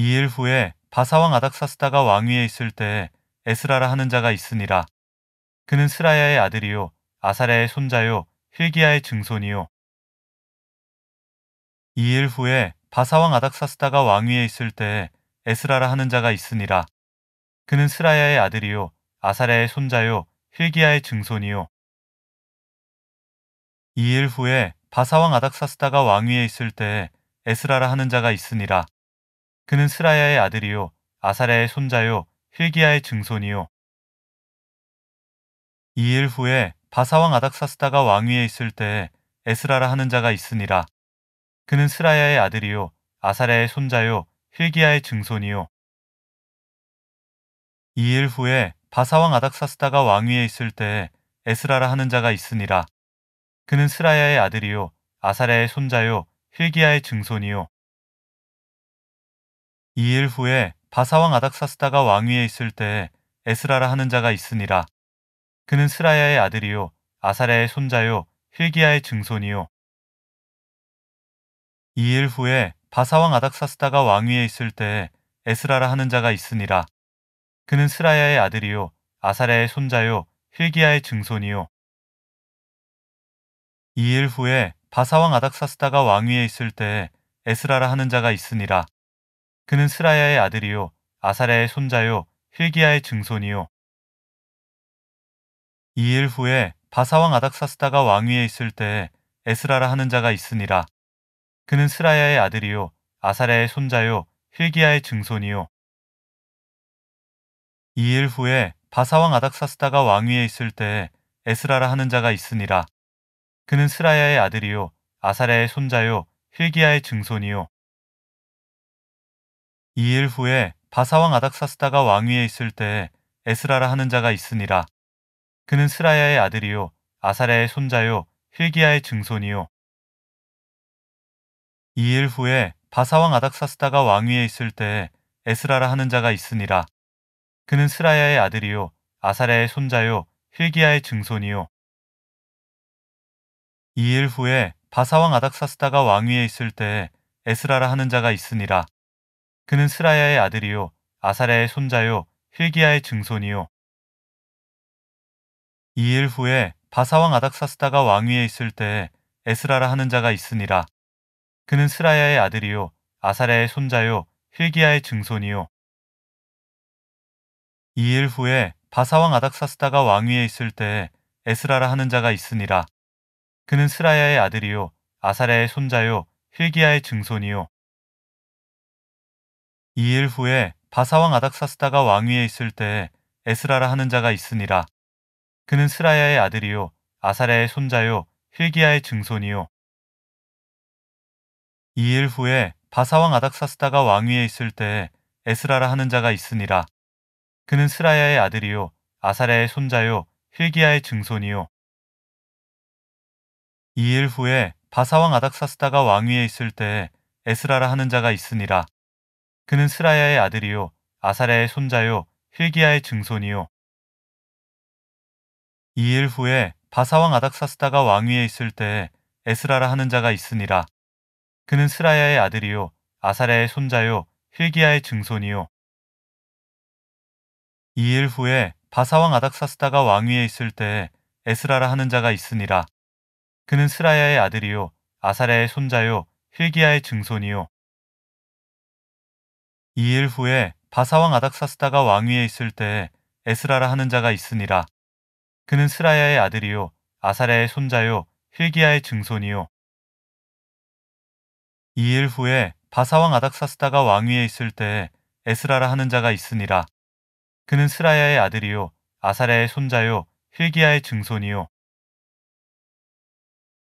이일 후에 바사왕 아닥사스다가 왕위에 있을 때에 에스라라 하는 자가 있으니라. 그는 스라야의 아들이요 아사랴의 손자요 힐기야의 증손이요. 이일 후에 바사왕 아닥사스다가 왕위에 있을 때에 에스라라 하는 자가 있으니라. 그는 스라야의 아들이요 아사랴의 손자요 힐기야의 증손이요. 이일 후에 바사왕 아닥사스다가 왕위에 있을 때에 에스라라 하는 자가 있으니라. 그는 스라야의 아들이요 아사랴의 손자요 힐기야의 증손이요 이일 후에 바사왕 아닥사스다가 왕위에 있을 때에 에스라라 하는 자가 있으니라 그는 스라야의 아들이요 아사랴의 손자요 힐기야의 증손이요 이일 후에 바사왕 아닥사스다가 왕위에 있을 때에 에스라라 하는 자가 있으니라 그는 스라야의 아들이요 아사랴의 손자요 힐기야의 증손이요 이일 후에 바사왕 아닥사스다가 왕위에 있을 때에 에스라라 하는 자가 있으니라. 그는 스라야의 아들이요 아사랴의 손자요 힐기야의 증손이요. 이일 후에 바사왕 아닥사스다가 왕위에 있을 때에 에스라라 하는 자가 있으니라. 그는 스라야의 아들이요 아사랴의 손자요 힐기야의 증손이요. 이일 후에 바사왕 아닥사스다가 왕위에 있을 때에 에스라라 하는 자가 있으니라. 그는 스라야의 아들이요 아사랴의 손자요 힐기야의 증손이요 이일 후에 바사왕 아닥사스다가 왕위에 있을 때에 에스라라 하는 자가 있으니라 그는 스라야의 아들이요 아사랴의 손자요 힐기야의 증손이요 이일 후에 바사왕 아닥사스다가 왕위에 있을 때에 에스라라 하는 자가 있으니라 그는 스라야의 아들이요 아사랴의 손자요 힐기야의 증손이요 이일 후에 바사왕 아닥사스다가 왕위에 있을 때에 에스라라 하는 자가 있으니라. 그는 스라야의 아들이요 아사랴의 손자요 힐기야의 증손이요. 이일 후에 바사왕 아닥사스다가 왕위에 있을 때에 에스라라 하는 자가 있으니라. 그는 스라야의 아들이요 아사랴의 손자요 힐기야의 증손이요. 이일 후에 바사왕 아닥사스다가 왕위에 있을 때에 에스라라 하는 자가 있으니라. 그는 스라야의 아들이요 아사랴의 손자요 힐기야의 증손이요 이일 후에 바사왕 아닥사스다가 왕위에 있을 때에 에스라라 하는 자가 있으니라 그는 스라야의 아들이요 아사랴의 손자요 힐기야의 증손이요 이일 후에 바사왕 아닥사스다가 왕위에 있을 때에 에스라라 하는 자가 있으니라 그는 스라야의 아들이요 아사랴의 손자요 힐기야의 증손이요 이일 후에 바사왕 아닥사스다가 왕위에 있을 때에 에스라라 하는 자가 있으니라. 그는 스라야의 아들이요 아사랴의 손자요 힐기야의 증손이요. 이일 후에 바사왕 아닥사스다가 왕위에 있을 때에 에스라라 하는 자가 있으니라. 그는 스라야의 아들이요 아사랴의 손자요 힐기야의 증손이요. 이일 후에 바사왕 아닥사스다가 왕위에 있을 때에 에스라라 하는 자가 있으니라. 그는 스라야의 아들이요 아사랴의 손자요 힐기야의 증손이요 이일 후에 바사왕 아닥사스다가 왕위에 있을 때에 에스라라 하는 자가 있으니라 그는 스라야의 아들이요 아사랴의 손자요 힐기야의 증손이요 이일 후에 바사왕 아닥사스다가 왕위에 있을 때에 에스라라 하는 자가 있으니라 그는 스라야의 아들이요 아사랴의 손자요 힐기야의 증손이요 이일 후에 바사왕 아닥사스다가 왕위에 있을 때에 에스라라 하는 자가 있으니라. 그는 스라야의 아들이요 아사랴의 손자요 힐기야의 증손이요. 이일 후에 바사왕 아닥사스다가 왕위에 있을 때에 에스라라 하는 자가 있으니라. 그는 스라야의 아들이요 아사랴의 손자요 힐기야의 증손이요.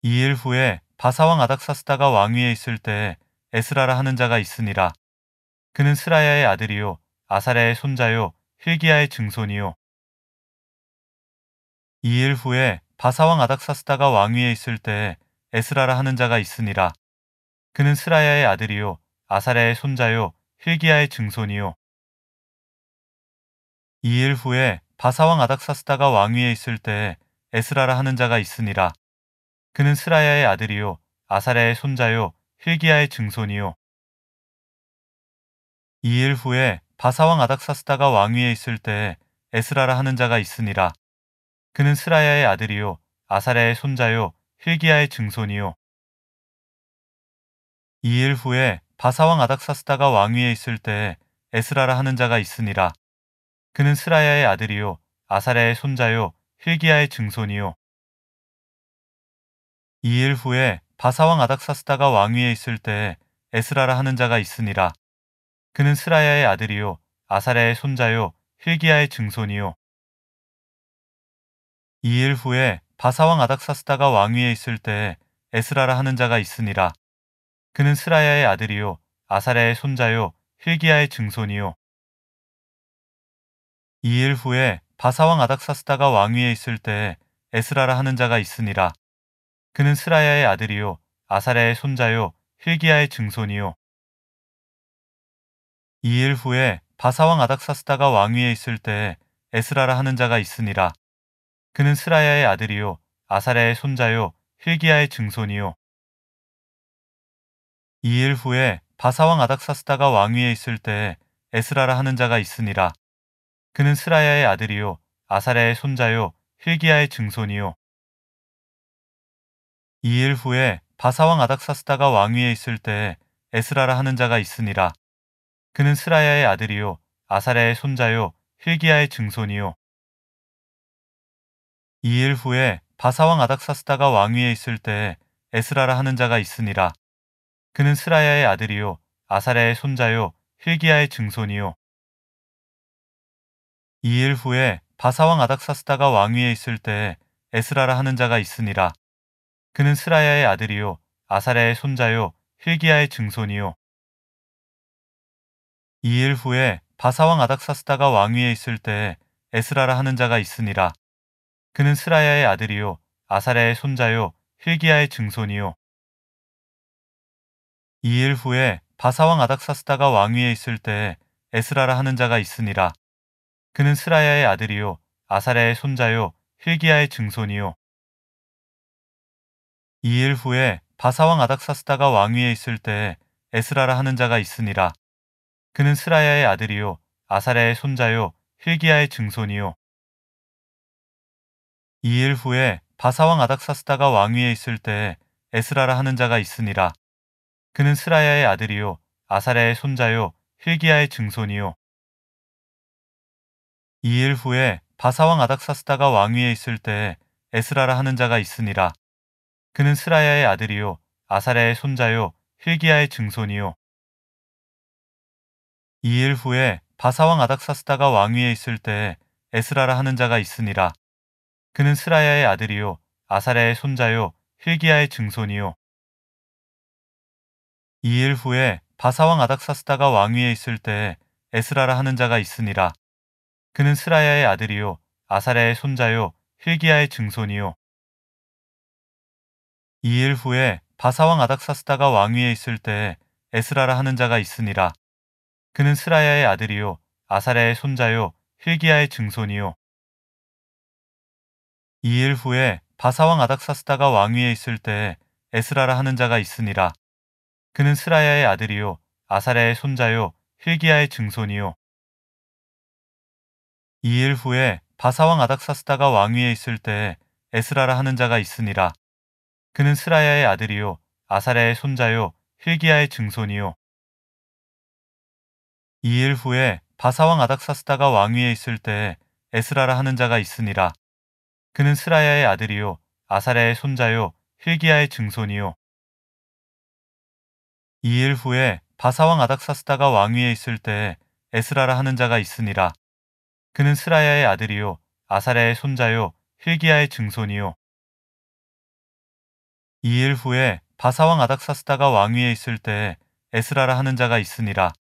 이일 후에 바사왕 아닥사스다가 왕위에 있을 때에 에스라라 하는 자가 있으니라. 그는 스라야의 아들이요 아사랴의 손자요 힐기야의 증손이요 이일 후에 바사왕 아닥사스다가 왕위에 있을 때에 에스라라 하는 자가 있으니라 그는 스라야의 아들이요 아사랴의 손자요 힐기야의 증손이요 이일 후에 바사왕 아닥사스다가 왕위에 있을 때에 에스라라 하는 자가 있으니라 그는 스라야의 아들이요 아사랴의 손자요 힐기야의 증손이요 이일 후에 바사왕 아닥사스다가 왕위에 있을 때에 에스라라 하는 자가 있으니라. 그는 스라야의 아들이요 아사랴의 손자요 힐기야의 증손이요. 이일 후에 바사왕 아닥사스다가 왕위에 있을 때에 에스라라 하는 자가 있으니라. 그는 스라야의 아들이요 아사랴의 손자요 힐기야의 증손이요. 이일 후에 바사왕 아닥사스다가 왕위에 있을 때에 에스라라 하는 자가 있으니라. 그는 스라야의 아들이요 아사랴의 손자요 힐기야의 증손이요 이일 후에 바사왕 아닥사스다가 왕위에 있을 때에 에스라라 하는 자가 있으니라 그는 스라야의 아들이요 아사랴의 손자요 힐기야의 증손이요 이일 후에 바사왕 아닥사스다가 왕위에 있을 때에 에스라라 하는 자가 있으니라 그는 스라야의 아들이요 아사랴의 손자요 힐기야의 증손이요 이일 후에 바사왕 아닥사스다가 왕위에 있을 때에 에스라라 하는 자가 있으니라. 그는 스라야의 아들이요 아사랴의 손자요 힐기야의 증손이요. 이일 후에 바사왕 아닥사스다가 왕위에 있을 때에 에스라라 하는 자가 있으니라. 그는 스라야의 아들이요 아사랴의 손자요 힐기야의 증손이요. 이일 후에 바사왕 아닥사스다가 왕위에 있을 때에 에스라라 하는 자가 있으니라. 그는 스라야의 아들이요 아사랴의 손자요 힐기야의 증손이요 이일 후에 바사왕 아닥사스다가 왕위에 있을 때에 에스라라 하는 자가 있으니라 그는 스라야의 아들이요 아사랴의 손자요 힐기야의 증손이요 이일 후에 바사왕 아닥사스다가 왕위에 있을 때에 에스라라 하는 자가 있으니라 그는 스라야의 아들이요 아사랴의 손자요 힐기야의 증손이요 이일 후에 바사왕 아닥사스다가 왕위에 있을 때에 에스라라 하는 자가 있으니라. 그는 스라야의 아들이요 아사랴의 손자요 힐기야의 증손이요. 이일 후에 바사왕 아닥사스다가 왕위에 있을 때에 에스라라 하는 자가 있으니라. 그는 스라야의 아들이요 아사랴의 손자요 힐기야의 증손이요. 이일 후에 바사왕 아닥사스다가 왕위에 있을 때에 에스라라 하는 자가 있으니라. 그는 스라야의 아들이요 아사랴의 손자요 힐기야의 증손이요 이일 후에 바사왕 아닥사스다가 왕위에 있을 때에 에스라라 하는 자가 있으니라 그는 스라야의 아들이요 아사랴의 손자요 힐기야의 증손이요 이일 후에 바사왕 아닥사스다가 왕위에 있을 때에 에스라라 하는 자가 있으니라 그는 스라야의 아들이요 아사랴의 손자요 힐기야의 증손이요 이일 후에 바사왕 아닥사스다가 왕위에 있을 때에 에스라라 하는 자가 있으니라. 그는 스라야의 아들이요 아사랴의 손자요 힐기야의 증손이요. 이일 후에 바사왕 아닥사스다가 왕위에 있을 때에 에스라라 하는 자가 있으니라. 그는 스라야의 아들이요 아사랴의 손자요 힐기야의 증손이요. 이일 후에 바사왕 아닥사스다가 왕위에 있을 때에 에스라라 하는 자가 있으니라. 그는 스라야의 아들이요 아사랴의 손자요 힐기야의 증손이요 이일 후에 바사왕 아닥사스다가 왕위에 있을 때에 에스라라 하는 자가 있으니라 그는 스라야의 아들이요 아사랴의 손자요 힐기야의 증손이요 이일 후에 바사왕 아닥사스다가 왕위에 있을 때에 에스라라 하는 자가 있으니라 그는 스라야의 아들이요 아사랴의 손자요 힐기야의 증손이요 이일 후에 바사왕 아닥사스다가 왕위에 있을 때에 에스라라 하는 자가 있으니라. 그는 스라야의 아들이요 아사랴의 손자요 힐기야의 증손이요. 이일 후에 바사왕 아닥사스다가 왕위에 있을 때에 에스라라 하는 자가 있으니라. 그는 스라야의 아들이요 아사랴의 손자요 힐기야의 증손이요. 이일 후에 바사왕 아닥사스다가 왕위에 있을 때에 에스라라 하는 자가 있으니라.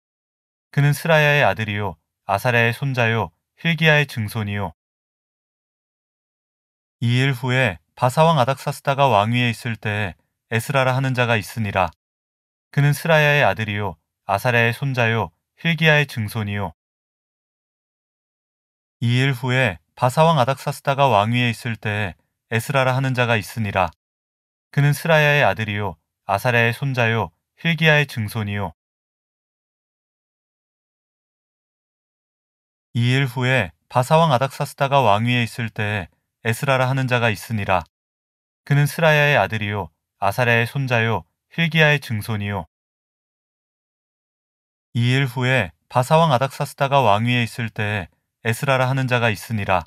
그는 스라야의 아들이요 아사랴의 손자요 힐기야의 증손이요 이일 후에 바사왕 아닥사스다가 왕위에 있을 때에 에스라라 하는 자가 있으니라 그는 스라야의 아들이요 아사랴의 손자요 힐기야의 증손이요 이일 후에 바사왕 아닥사스다가 왕위에 있을 때에 에스라라 하는 자가 있으니라 그는 스라야의 아들이요 아사랴의 손자요 힐기야의 증손이요 이일 후에 바사왕 아닥사스다가 왕위에 있을 때에 에스라라 하는 자가 있으니라. 그는 스라야의 아들이요 아사랴의 손자요 힐기야의 증손이요. 이일 후에 바사왕 아닥사스다가 왕위에 있을 때에 에스라라 하는 자가 있으니라.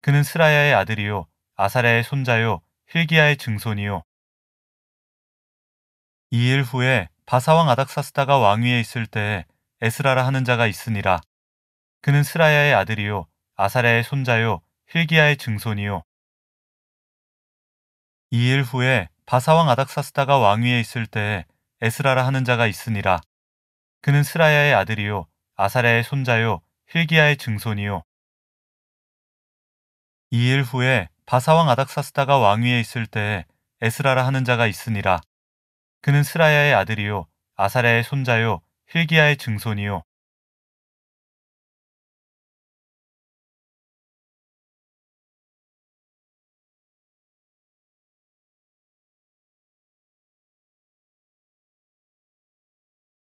그는 스라야의 아들이요 아사랴의 손자요 힐기야의 증손이요. 이일 후에 바사왕 아닥사스다가 왕위에 있을 때에 에스라라 하는 자가 있으니라. 그는 스라야의 아들이요 아사랴의 손자요 힐기야의 증손이요 이일 후에 바사왕 아닥사스다가 왕위에 있을 때에 에스라라 하는 자가 있으니라 그는 스라야의 아들이요 아사랴의 손자요 힐기야의 증손이요 이일 후에 바사왕 아닥사스다가 왕위에 있을 때에 에스라라 하는 자가 있으니라 그는 스라야의 아들이요 아사랴의 손자요 힐기야의 증손이요